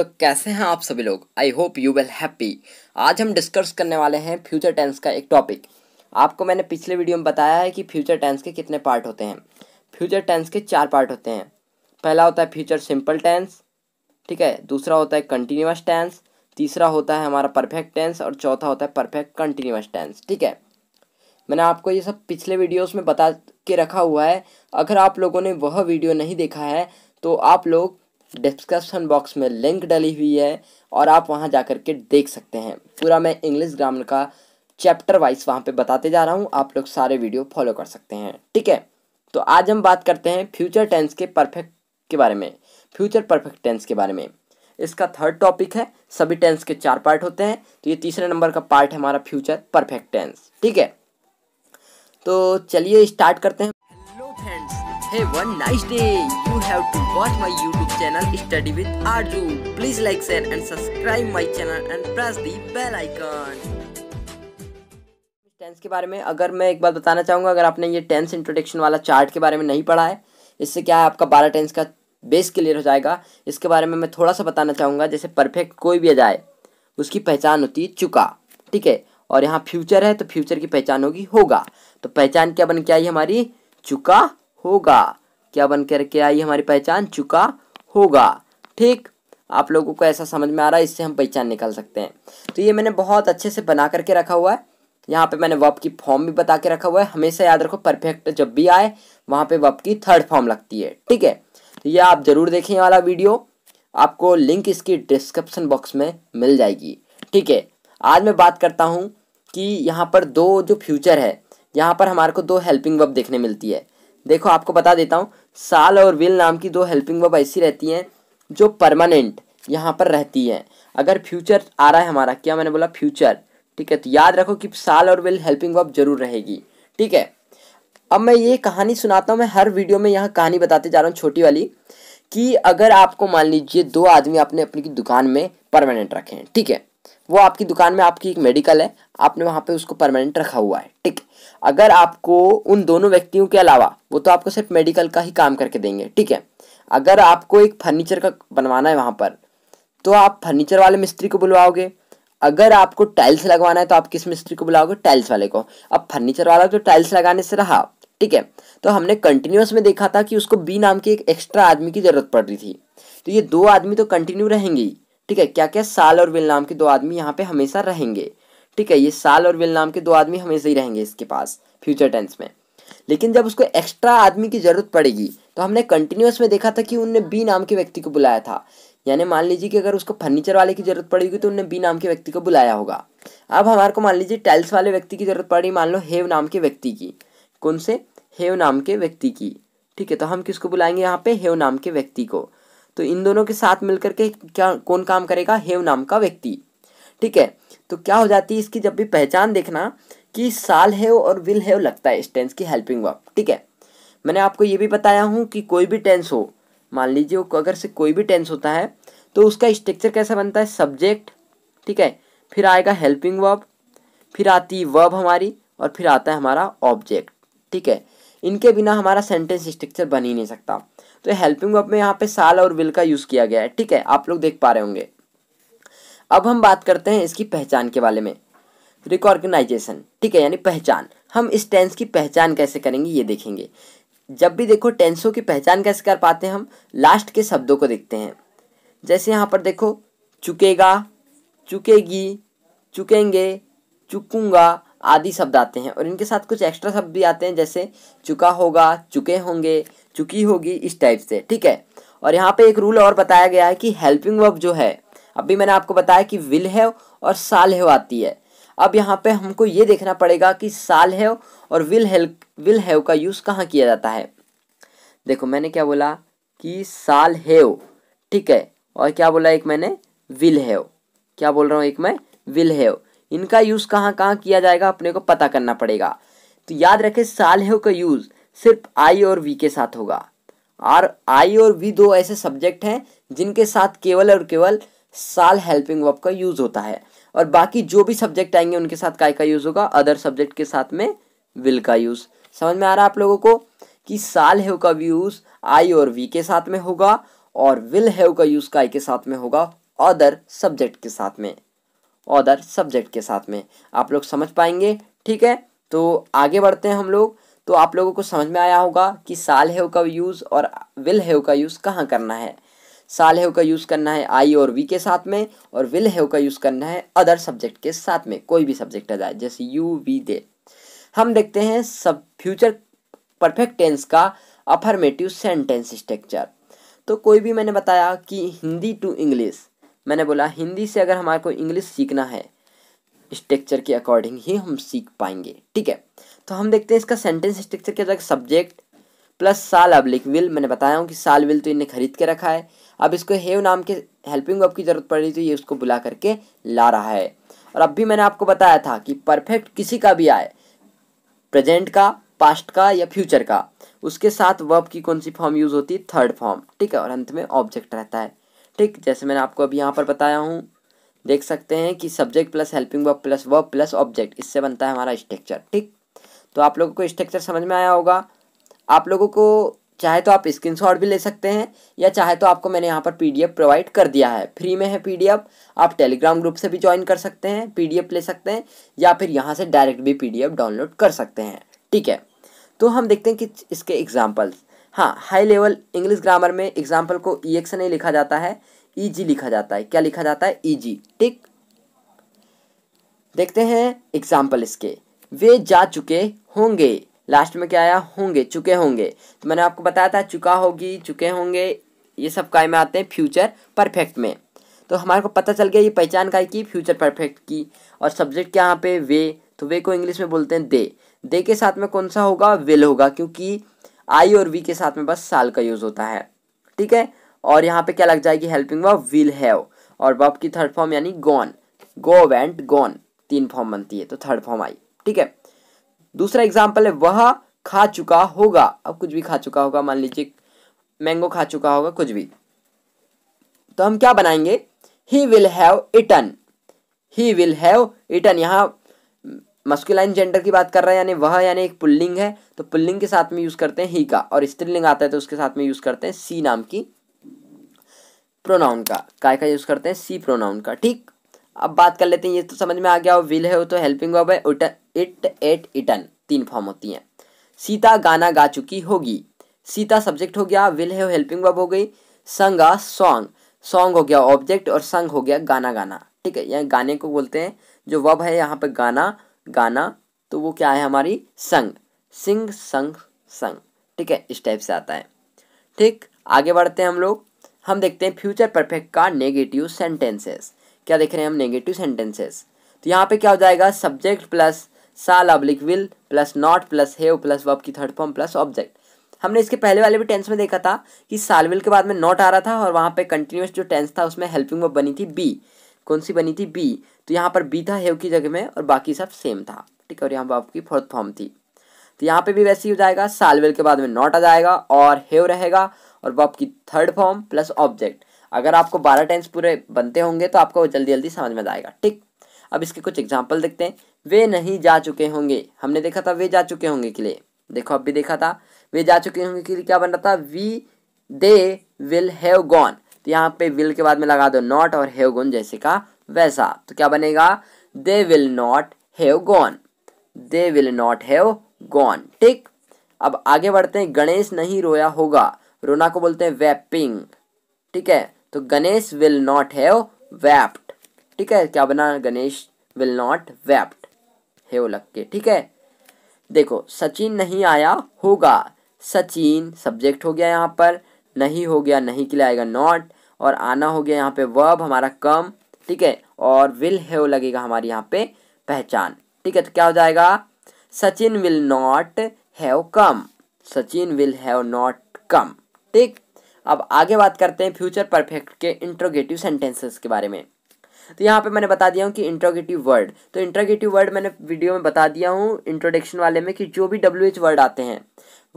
तो कैसे हैं आप सभी लोग I hope you well happy आज हम डिस्कस करने वाले हैं फ्यूचर टेंस का एक टॉपिक आपको मैंने पिछले वीडियो में बताया है कि फ्यूचर टेंस के कितने पार्ट होते हैं फ्यूचर टेंस के चार पार्ट होते हैं पहला होता है फ्यूचर सिंपल टेंस ठीक है दूसरा होता है कंटिन्यूस टेंस तीसरा होता है हमारा परफेक्ट टेंस और चौथा होता है परफेक्ट कंटिन्यूस टेंस ठीक है मैंने आपको ये सब पिछले वीडियोस में बता के रखा हुआ है अगर आप लोगों ने वह वीडियो नहीं देखा है तो आप लोग डिस्क्रिप्शन बॉक्स में लिंक डली हुई है और आप वहाँ जा कर के देख सकते हैं पूरा मैं इंग्लिश ग्रामर का चैप्टर वाइज वहाँ पे बताते जा रहा हूँ आप लोग सारे वीडियो फॉलो कर सकते हैं ठीक है तो आज हम बात करते हैं फ्यूचर टेंस के परफेक्ट के बारे में फ्यूचर परफेक्ट टेंस के बारे में इसका थर्ड टॉपिक है सभी टेंस के चार पार्ट होते हैं तो ये तीसरे नंबर का पार्ट है हमारा फ्यूचर परफेक्ट टेंस ठीक है तो चलिए स्टार्ट करते हैं have one nice day. You have to watch my YouTube channel Study with Arju. Please like, share and subscribe my channel and press the bell icon. Tense के बारे में अगर मैं एक बात बताना चाहूँगा अगर आपने ये टेंस इंट्रोडक्शन वाला चार्ट के बारे में नहीं पढ़ा है इससे क्या है आपका बारह टेंस का बेस क्लियर हो जाएगा इसके बारे में मैं थोड़ा सा बताना चाहूँगा जैसे परफेक्ट कोई भी आ जाए उसकी पहचान होती है चुका ठीक है और यहाँ फ्यूचर है तो फ्यूचर की पहचान होगी होगा तो पहचान क्या बन के आई हमारी चुका होगा क्या बन करके आई हमारी पहचान चुका होगा ठीक आप लोगों को ऐसा समझ में आ रहा है इससे हम पहचान निकाल सकते हैं तो ये मैंने बहुत अच्छे से बना करके रखा हुआ है यहाँ पे मैंने वप की फॉर्म भी बता के रखा हुआ है हमेशा याद रखो परफेक्ट जब भी आए वहाँ पे वप की थर्ड फॉर्म लगती है ठीक है तो ये आप ज़रूर देखें वाला वीडियो आपको लिंक इसकी डिस्क्रिप्शन बॉक्स में मिल जाएगी ठीक है आज मैं बात करता हूँ कि यहाँ पर दो जो फ्यूचर है यहाँ पर हमारे को दो हेल्पिंग वप देखने मिलती है देखो आपको बता देता हूँ साल और विल नाम की दो हेल्पिंग वर्ब ऐसी रहती हैं जो परमानेंट यहाँ पर रहती है अगर फ्यूचर आ रहा है हमारा क्या मैंने बोला फ्यूचर ठीक है तो याद रखो कि साल और विल हेल्पिंग वर्ब जरूर रहेगी ठीक है अब मैं ये कहानी सुनाता हूँ मैं हर वीडियो में यहाँ कहानी बताते जा रहा हूँ छोटी वाली कि अगर आपको मान लीजिए दो आदमी आपने अपनी की दुकान में परमानेंट रखे ठीक है वो आपकी दुकान में आपकी एक मेडिकल है आपने वहाँ पे उसको परमानेंट रखा हुआ है ठीक अगर आपको उन दोनों व्यक्तियों के अलावा वो तो आपको सिर्फ मेडिकल का ही काम करके देंगे ठीक है अगर आपको एक फर्नीचर का बनवाना है वहाँ पर तो आप फर्नीचर वाले मिस्त्री को बुलवाओगे अगर आपको टाइल्स लगवाना है तो आप किस मिस्त्री को बुलाओगे टाइल्स वाले को अब फर्नीचर वाला तो टाइल्स लगाने से रहा ठीक है तो हमने कंटिन्यूस में देखा था कि उसको बी नाम के एक एक्स्ट्रा आदमी की ज़रूरत पड़ रही थी तो ये दो आदमी तो कंटिन्यू रहेंगे ही ठीक है क्या क्या साल और विल नाम के दो आदमी यहाँ पे हमेशा रहेंगे ठीक है ये साल और विल नाम के दो आदमी हमेशा ही रहेंगे इसके पास फ्यूचर टेंस में लेकिन जब उसको एक्स्ट्रा आदमी की ज़रूरत पड़ेगी तो हमने कंटिन्यूस में देखा था कि उनने बी नाम के व्यक्ति को बुलाया था यानी मान लीजिए कि अगर उसको फर्नीचर वाले की ज़रूरत पड़ेगी तो उनने बी नाम के व्यक्ति को बुलाया होगा अब हमारे को मान लीजिए टाइल्स वाले व्यक्ति की ज़रूरत पड़ी मान लो हेव नाम के व्यक्ति की कौन से हेव नाम के व्यक्ति की ठीक है तो हम किसको बुलाएंगे यहाँ पे हेव नाम के व्यक्ति को तो इन दोनों के साथ मिलकर के क्या कौन काम करेगा हेव नाम का व्यक्ति ठीक है तो क्या हो जाती है इसकी जब भी पहचान देखना कि साल हैव और विल हैव लगता है इस टेंस की हेल्पिंग वर्ब ठीक है मैंने आपको ये भी बताया हूँ कि कोई भी टेंस हो मान लीजिए अगर से कोई भी टेंस होता है तो उसका स्ट्रक्चर कैसा बनता है सब्जेक्ट ठीक है फिर आएगा हेल्पिंग वर्ब फिर आती वर्ब हमारी और फिर आता है हमारा ऑब्जेक्ट ठीक है इनके बिना हमारा सेंटेंस स्ट्रक्चर बन ही नहीं सकता तो हेल्पिंग वर्ब में यहाँ पे साल और विल का यूज़ किया गया है ठीक है आप लोग देख पा रहे होंगे अब हम बात करते हैं इसकी पहचान के बारे में रिकॉर्गनाइजेशन ठीक है यानी पहचान हम इस टेंस की पहचान कैसे करेंगे ये देखेंगे जब भी देखो टेंसों की पहचान कैसे कर पाते हैं हम लास्ट के शब्दों को देखते हैं जैसे यहाँ पर देखो चुकेगा चुकेगी चुकेंगे चुकूंगा आदि शब्द आते हैं और इनके साथ कुछ एक्स्ट्रा शब्द भी आते हैं जैसे चुका होगा चुके होंगे चुकी होगी इस टाइप से ठीक है और यहाँ पे एक रूल और बताया गया है कि हेल्पिंग वर्ब जो है अभी मैंने आपको बताया कि विल है और साल हैव आती है अब यहाँ पे हमको ये देखना पड़ेगा कि साल है और विल हेल्प विल हैव का यूज़ कहाँ किया जाता है देखो मैंने क्या बोला कि साल हैव ठीक है और क्या बोला एक मैंने विल हैव क्या बोल रहा हूँ एक मैं विल हैव इनका यूज़ कहाँ कहाँ किया जाएगा अपने को पता करना पड़ेगा तो याद रखें साल हैव का यूज़ सिर्फ आई और वी के साथ होगा और आई और वी दो ऐसे सब्जेक्ट हैं जिनके साथ केवल और केवल साल हेल्पिंग वर्ब का यूज़ होता है और बाकी जो भी सब्जेक्ट आएंगे उनके साथ काय का यूज़ होगा अदर सब्जेक्ट के साथ में विल का यूज़ समझ में आ रहा है आप लोगों को कि साल हैव का यूज़ आई और वी के साथ में होगा और विल हैव का यूज़ काय के साथ में होगा अदर सब्जेक्ट के साथ में अदर सब्जेक्ट के साथ में आप लोग समझ पाएंगे ठीक है तो आगे बढ़ते हैं हम लोग तो आप लोगों को समझ में आया होगा कि साल हेव का यूज़ और विल हेव का यूज़ कहाँ करना है साल हेव का यूज़ करना है आई और वी के साथ में और विल हेव का यूज़ करना है अदर सब्जेक्ट के साथ में कोई भी सब्जेक्ट आ जाए जैसे यू वी दे हम देखते हैं सब फ्यूचर परफेक्ट टेंस का अफर्मेटिव सेंटेंस स्ट्रक्चर तो कोई भी मैंने बताया कि हिंदी टू इंग्लिश मैंने बोला हिंदी से अगर हमारे को इंग्लिश सीखना है स्ट्रक्चर के अकॉर्डिंग ही हम सीख पाएंगे ठीक है तो हम देखते हैं इसका सेंटेंस स्ट्रक्चर क्या है subject plus shall oblique will मैंने बताया हूँ कि साल विल तो इन्हें खरीद के रखा है अब इसको हेव नाम के हेल्पिंग वर्ब की ज़रूरत पड़ रही तो ये उसको बुला करके ला रहा है और अब भी मैंने आपको बताया था कि परफेक्ट किसी का भी आए प्रेजेंट का पास्ट का या फ्यूचर का उसके साथ वर्ब की कौन सी फॉर्म यूज़ होती है थर्ड फॉर्म ठीक है और अंत में ऑब्जेक्ट रहता है ठीक जैसे मैंने आपको अभी यहाँ पर बताया हूँ देख सकते हैं कि subject plus helping verb plus verb plus object इससे बनता है हमारा स्ट्रक्चर ठीक तो आप लोगों को स्ट्रक्चर समझ में आया होगा आप लोगों को चाहे तो आप स्क्रीन भी ले सकते हैं या चाहे तो आपको मैंने यहाँ पर एफ प्रोवाइड कर दिया है फ्री में है एफ आप टेलीग्राम ग्रुप से भी ज्वाइन कर सकते हैं एफ ले सकते हैं या फिर यहाँ से डायरेक्ट भी एफ डाउनलोड कर सकते हैं ठीक है तो हम देखते हैं कि इसके एग्जाम्पल्स हाँ हाई लेवल इंग्लिश ग्रामर में एग्जाम्पल को ई एक्स नहीं लिखा जाता है ईजी e लिखा जाता है क्या लिखा जाता है ईजी e ठीक देखते हैं एग्जाम्पल इसके वे जा चुके होंगे लास्ट में क्या आया होंगे चुके होंगे तो मैंने आपको बताया था चुका होगी चुके होंगे ये सब काय में आते हैं फ्यूचर परफेक्ट में तो हमारे को पता चल गया ये पहचान का की फ्यूचर परफेक्ट की और सब्जेक्ट क्या यहाँ पे वे तो वे को इंग्लिश में बोलते हैं दे दे के साथ में कौन सा होगा विल होगा क्योंकि आई और वी के साथ में बस साल का यूज़ होता है ठीक है और यहाँ पे क्या लग जाएगी हेल्पिंग वर्ब विल हैव और वर्ब की थर्ड फॉर्म यानी गॉन गो वेंट गॉन तीन फॉर्म बनती है तो थर्ड फॉर्म आई ठीक है दूसरा एग्जाम्पल है वह खा चुका होगा अब कुछ भी खा चुका होगा मान लीजिए मैंगो खा चुका होगा कुछ भी तो हम क्या बनाएंगे he will have eaten he will have eaten यहाँ मस्कुलाइन जेंडर की बात कर रहे हैं यानी वह यानी एक पुल्लिंग है तो पुल्लिंग के साथ में यूज़ करते हैं ही का और स्त्रीलिंग आता है तो उसके साथ में यूज़ करते हैं सी नाम की प्रोनाउन का काय का यूज़ करते हैं सी प्रोनाउन का ठीक अब बात कर लेते हैं ये तो समझ में आ गया विल है वो तो हेल्पिंग वर्ब है इट एट इटन तीन फॉर्म होती हैं सीता गाना गा चुकी होगी सीता सब्जेक्ट हो गया विल है हेल्पिंग वर्ब हो गई संगा सॉन्ग सॉन्ग हो गया ऑब्जेक्ट और संग हो गया गाना गाना ठीक है यहाँ गाने को बोलते हैं जो वब है यहाँ पर गाना गाना तो वो क्या है हमारी संग सिंग संग संग ठीक है इस टाइप से आता है ठीक आगे बढ़ते हैं हम लोग हम देखते हैं फ्यूचर परफेक्ट का नेगेटिव सेंटेंसेस क्या देख रहे हैं हम नेगेटिव सेंटेंसेस तो यहाँ पे क्या हो जाएगा subject plus shall oblique will plus not plus have plus verb की थर्ड फॉर्म प्लस ऑब्जेक्ट हमने इसके पहले वाले भी टेंस में देखा था कि सालविल के बाद में नॉट आ रहा था और वहाँ पे कंटिन्यूस जो टेंस था उसमें हेल्पिंग वब बनी थी बी कौन सी बनी थी बी तो यहाँ पर बी था हेव की जगह में और बाकी सब सेम था ठीक है और यहाँ पर आपकी फोर्थ फॉर्म थी तो यहाँ पे भी वैसे ही हो जाएगा सालविल के बाद में नॉट आ जाएगा और हेव रहेगा और वर्ब की थर्ड फॉर्म प्लस ऑब्जेक्ट अगर आपको बारह टेंस पूरे बनते होंगे तो आपको जल्दी जल्दी समझ में आएगा ठीक अब इसके कुछ एग्जाम्पल देखते हैं वे नहीं जा चुके होंगे हमने देखा था वे जा चुके होंगे के लिए देखो अब भी देखा था वे जा चुके होंगे के लिए क्या बन रहा था we they will have gone तो यहाँ पे विल के बाद में लगा दो नॉट और हैव गॉन जैसे का वैसा तो क्या बनेगा they will not have gone they will not have gone ठीक अब आगे बढ़ते हैं गणेश नहीं रोया होगा रोना को बोलते हैं वैपिंग ठीक है तो Ganesh will not have wept ठीक है क्या बना Ganesh will not wept have लग के ठीक है देखो सचिन नहीं आया होगा सचिन सब्जेक्ट हो गया यहाँ पर नहीं हो गया नहीं के लिए आएगा नॉट और आना हो गया यहाँ पे वर्ब हमारा कम ठीक है और विल हैव लगेगा हमारी यहाँ पे पहचान ठीक है तो क्या हो जाएगा Sachin will not have come Sachin will have not come ठीक अब आगे बात करते हैं फ्यूचर परफेक्ट के इंट्रोगेटिव सेंटेंसेस के बारे में तो यहाँ पे मैंने बता दिया हूँ कि इंट्रोगेटिव वर्ड तो इंट्रोगेटिव वर्ड मैंने वीडियो में बता दिया हूँ इंट्रोडक्शन वाले में कि जो भी डब्ल्यू एच वर्ड आते हैं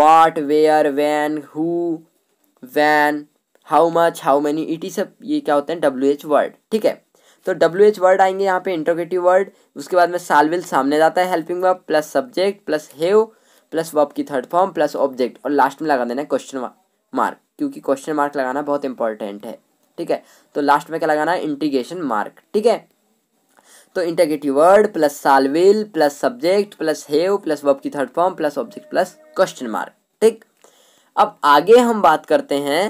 what where when who when how much how many etc सब ये क्या होते हैं डब्ल्यू एच वर्ड ठीक है तो डब्ल्यू एच वर्ड आएंगे यहाँ पे इंट्रोगेटिव वर्ड उसके बाद में सालविल सामने जाता है helping verb plus subject plus have plus verb की थर्ड फॉर्म प्लस ऑब्जेक्ट और लास्ट में लगा देना है क्वेश्चन मार्क मार्क क्योंकि क्वेश्चन मार्क लगाना बहुत इंपॉर्टेंट है ठीक है तो लास्ट में क्या लगाना है इंटीग्रेशन मार्क ठीक है तो interrogative word plus shall will plus subject plus have plus verb की third form plus object plus question mark ठीक अब आगे हम बात करते हैं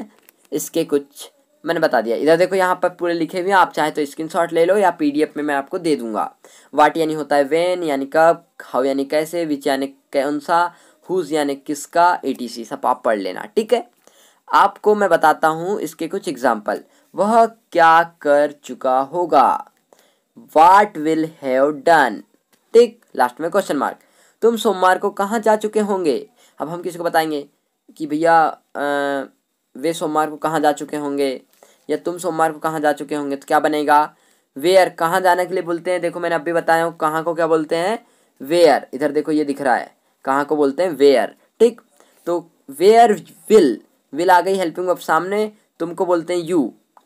इसके कुछ मैंने बता दिया इधर देखो यहाँ पर पूरे लिखे हुए हैं आप चाहे तो स्क्रीन शॉट ले लो या पीडीएफ में मैं आपको दे दूंगा वाट यानी होता है वेन यानी कब हाउ यानी कैसे विच यानी कौन सा हुज यानी किसका एटीसी सब आप पढ़ लेना ठीक है आपको मैं बताता हूँ इसके कुछ एग्जाम्पल वह क्या कर चुका होगा वाट विल हैव डन टिक लास्ट में क्वेश्चन मार्क तुम सोमवार को कहाँ जा चुके होंगे अब हम किसी को बताएंगे कि भैया वे सोमवार को कहाँ जा चुके होंगे या तुम सोमवार को कहाँ जा चुके होंगे तो क्या बनेगा वेयर कहाँ जाने के लिए बोलते हैं देखो मैंने अभी बताया हूँ कहाँ को क्या बोलते हैं वेयर इधर देखो ये दिख रहा है कहाँ को बोलते हैं वेयर ठीक तो वेयर विल विल आ गई हेल्पिंग वर्ब सामने तुमको बोलते हैं यू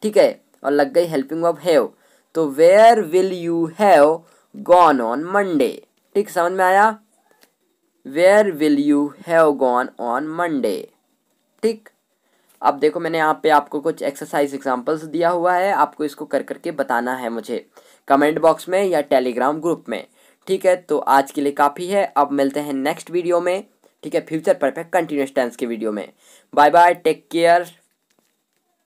ठीक है और लग गई हेल्पिंग वर्ब हैव तो where will you have gone on Monday ठीक समझ में आया where will you have gone on Monday ठीक अब देखो मैंने यहाँ पे आपको कुछ एक्सरसाइज एग्जांपल्स दिया हुआ है आपको इसको कर करके बताना है मुझे कमेंट बॉक्स में या टेलीग्राम ग्रुप में ठीक है तो आज के लिए काफ़ी है अब मिलते हैं नेक्स्ट वीडियो में ठीक है फ्यूचर परफेक्ट कंटिन्यूस टेंस की वीडियो में बाय बाय टेक केयर